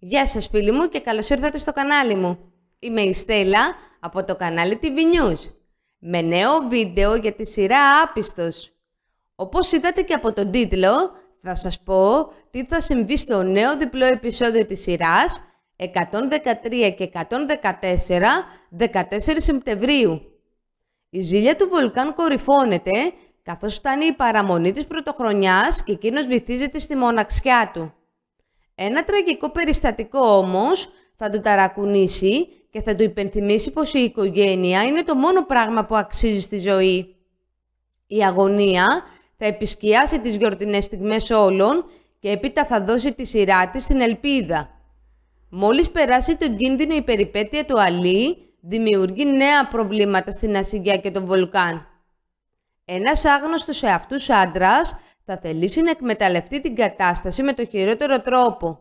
Γεια σας φίλοι μου και καλώς ήρθατε στο κανάλι μου. Είμαι η Στέλλα από το κανάλι TV News με νέο βίντεο για τη σειρά Άπιστος. Όπως είδατε και από τον τίτλο θα σας πω τι θα συμβεί στο νέο διπλό επεισόδιο της σειράς 113 και 114, 14 Σεπτεμβρίου. Η ζήλια του βολκάν κορυφώνεται καθώς φτάνει η παραμονή της πρωτοχρονιάς και εκείνος βυθίζεται στη μοναξιά του. Ένα τραγικό περιστατικό όμως θα του ταρακουνήσει και θα του υπενθυμίσει πως η οικογένεια είναι το μόνο πράγμα που αξίζει στη ζωή. Η αγωνία θα επισκιάσει τις γιορτινές στιγμές όλων και έπειτα θα δώσει τη σειρά της στην ελπίδα. Μόλις περάσει τον κίνδυνο η περιπέτεια του Αλή, δημιουργεί νέα προβλήματα στην Ασυγιά και τον Βολκάν. Ένας άγνωστος σε αυτούς άντρας θα θελήσει να εκμεταλλευτεί την κατάσταση με το χειρότερο τρόπο.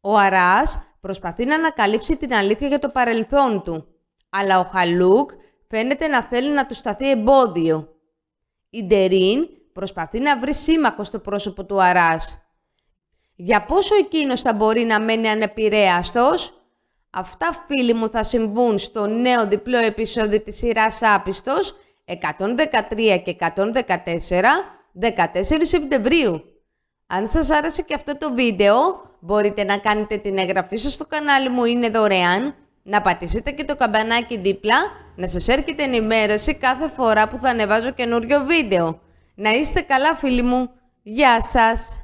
Ο Αράς προσπαθεί να ανακαλύψει την αλήθεια για το παρελθόν του, αλλά ο Χαλούκ φαίνεται να θέλει να του σταθεί εμπόδιο. Η Ντερίν προσπαθεί να βρει σύμμαχο στο πρόσωπο του Αράς. Για πόσο εκείνος θα μπορεί να μένει ανεπηρέαστος? Αυτά φίλοι μου θα συμβούν στο νέο διπλό επεισόδιο της σειράς Άπιστος 113 και 114 14 Σεπτεμβρίου. Αν σας άρεσε και αυτό το βίντεο, μπορείτε να κάνετε την εγγραφή σας στο κανάλι μου, είναι δωρεάν, να πατήσετε και το καμπανάκι δίπλα, να σας έρχεται ενημέρωση κάθε φορά που θα ανεβάζω καινούριο βίντεο. Να είστε καλά φίλοι μου, γεια σας!